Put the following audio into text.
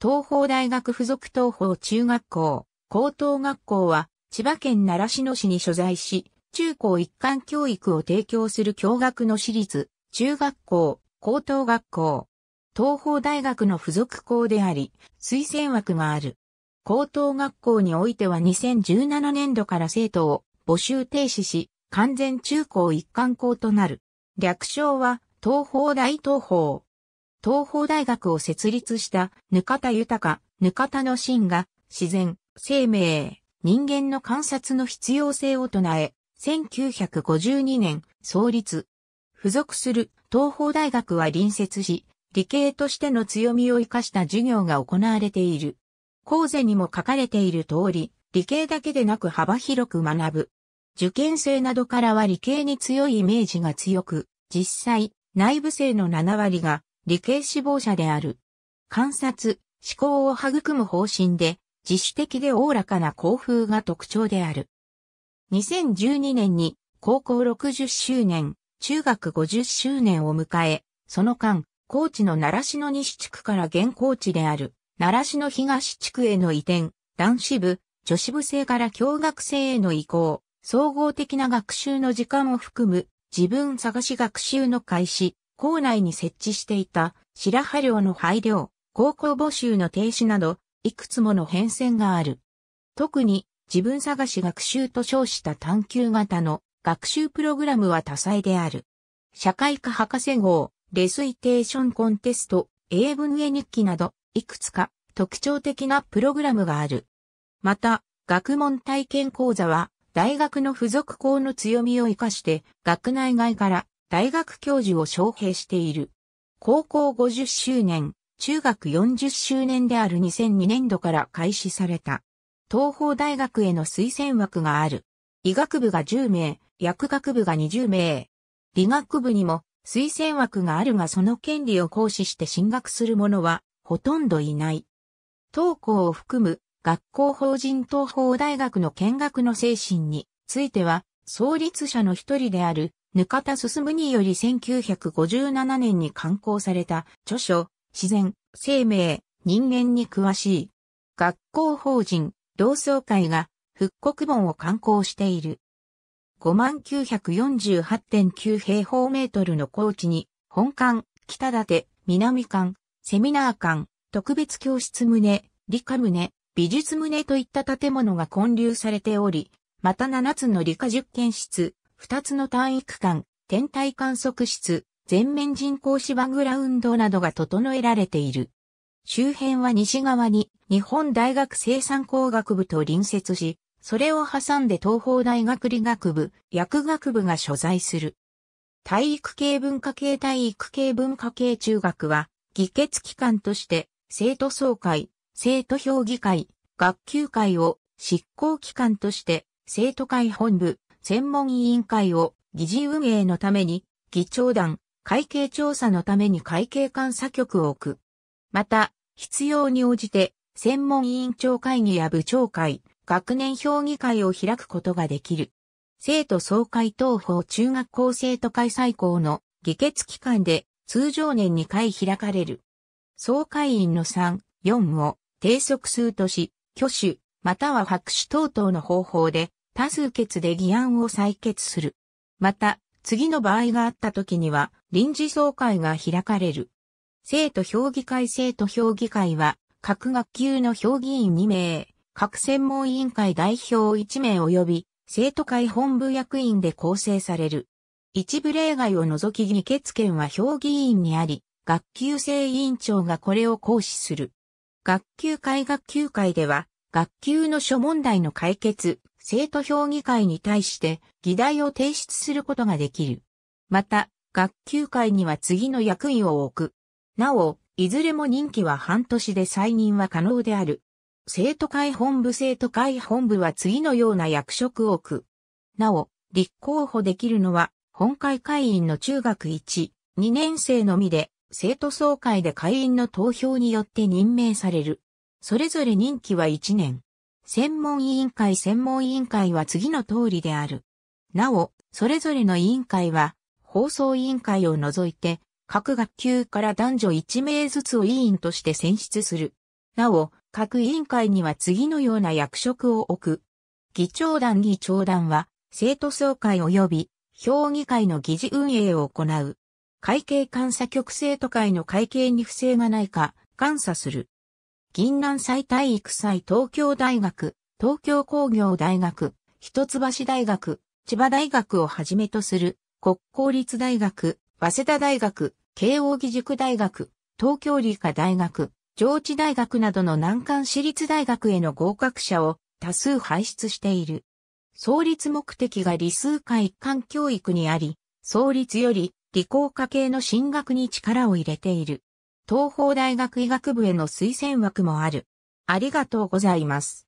東邦大学附属東邦中学校、高等学校は、千葉県奈良市の市に所在し、中高一貫教育を提供する教学の私立、中学校、高等学校。東邦大学の附属校であり、推薦枠がある。高等学校においては2017年度から生徒を募集停止し、完全中高一貫校となる。略称は、東邦大東邦。東方大学を設立したぬかた豊、ぬかたの真が自然、生命、人間の観察の必要性を唱え、1952年創立。付属する東方大学は隣接し、理系としての強みを生かした授業が行われている。講座にも書かれている通り、理系だけでなく幅広く学ぶ。受験生などからは理系に強いイメージが強く、実際、内部生の7割が理系志望者である。観察、思考を育む方針で、自主的でおおらかな校風が特徴である。2012年に高校60周年、中学50周年を迎え、その間、高知の奈良市の西地区から現高地である、奈良市の東地区への移転、男子部、女子部生から共学生への移行、総合的な学習の時間を含む、自分探し学習の開始、校内に設置していた白波寮の配慮、高校募集の停止など、いくつもの変遷がある。特に自分探し学習と称した探求型の学習プログラムは多彩である。社会科博士号、レスイテーションコンテスト、英文絵日記など、いくつか特徴的なプログラムがある。また、学問体験講座は、大学の付属校の強みを活かして、学内外から大学教授を招聘している。高校50周年、中学40周年である2002年度から開始された。東方大学への推薦枠がある。医学部が10名、薬学部が20名。理学部にも推薦枠があるがその権利を行使して進学する者はほとんどいない。東校を含む学校法人東方大学の見学の精神については創立者の一人である額田進により1957年に刊行された著書、自然、生命、人間に詳しい。学校法人、同窓会が復刻本を刊行している。5948.9平方メートルの高地に、本館、北館、南館、セミナー館、特別教室棟、理科棟、美術棟といった建物が建立されており、また7つの理科実験室、二つの体育館、天体観測室、全面人工芝グラウンドなどが整えられている。周辺は西側に日本大学生産工学部と隣接し、それを挟んで東方大学理学部、薬学部が所在する。体育系文化系体育系文化系中学は、議決機関として、生徒総会、生徒評議会、学級会を執行機関として、生徒会本部、専門委員会を議事運営のために、議長団、会計調査のために会計監査局を置く。また、必要に応じて、専門委員長会議や部長会、学年評議会を開くことができる。生徒総会等法中学校生徒会最高の議決期間で通常年2回開かれる。総会員の3、4を定則数とし、挙手、または白紙等々の方法で多数決で議案を採決する。また、次の場合があった時には、臨時総会が開かれる。生徒評議会生徒評議会は、各学級の評議員2名、各専門委員会代表1名及び、生徒会本部役員で構成される。一部例外を除き議決権は評議員にあり、学級生委員長がこれを行使する。学級会学級会では、学級の諸問題の解決、生徒評議会に対して議題を提出することができる。また、学級会には次の役員を置く。なお、いずれも任期は半年で再任は可能である。生徒会本部生徒会本部は次のような役職を置く。なお、立候補できるのは、本会会員の中学1、2年生のみで、生徒総会で会員の投票によって任命される。それぞれ任期は1年。専門委員会専門委員会は次の通りである。なお、それぞれの委員会は、放送委員会を除いて、各学級から男女1名ずつを委員として選出する。なお、各委員会には次のような役職を置く。議長団議長団は、生徒総会及び、評議会の議事運営を行う。会計監査局生徒会の会計に不正がないか、監査する。銀南祭体育祭東京大学、東京工業大学、一橋大学、千葉大学をはじめとする、国公立大学、早稲田大学、慶応義塾大学、東京理科大学、上智大学などの難関私立大学への合格者を多数輩出している。創立目的が理数科一貫教育にあり、創立より理工科系の進学に力を入れている。東邦大学医学部への推薦枠もある。ありがとうございます。